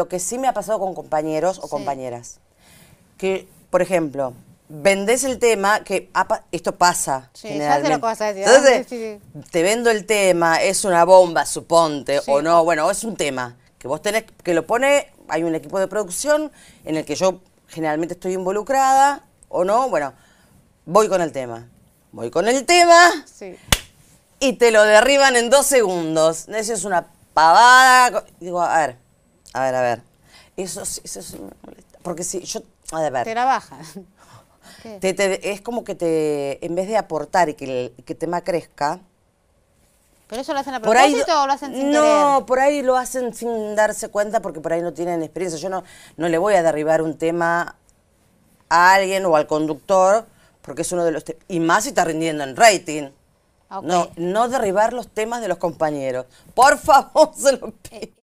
lo que sí me ha pasado con compañeros o compañeras. Que, por ejemplo, vendés el tema, que esto pasa. Sí, te lo te vendo el tema, es una bomba, suponte, o no, bueno, es un tema que vos tenés, que lo pone, hay un equipo de producción en el que yo generalmente estoy involucrada, o no, bueno, voy con el tema. Voy con el tema y te lo derriban en dos segundos. Eso es una pavada. Digo, a ver, a ver, a ver. Eso, eso es... Porque si yo... A ver. Te la es como que te, en vez de aportar y que el, tema crezca... ¿Pero eso lo hacen a propósito o lo hacen sin No, por ahí lo hacen sin darse cuenta porque por ahí no tienen experiencia. Yo no, no le voy a derribar un tema a alguien o al conductor porque es uno de los... Y más si está rindiendo en rating. Ah, no, no derribar los temas de los compañeros. Por favor, se los pido.